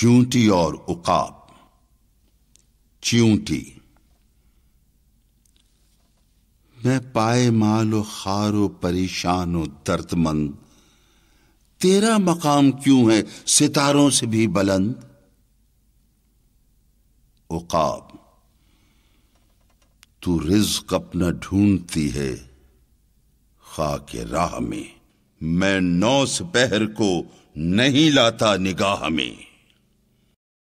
چونٹی اور اقاب چیونٹی میں پائے مال و خار و پریشان و درد مند تیرا مقام کیوں ہے ستاروں سے بھی بلند اقاب تو رزق اپنا ڈھونڈتی ہے خا کے راہ میں میں نو سپہر کو نہیں لاتا نگاہ میں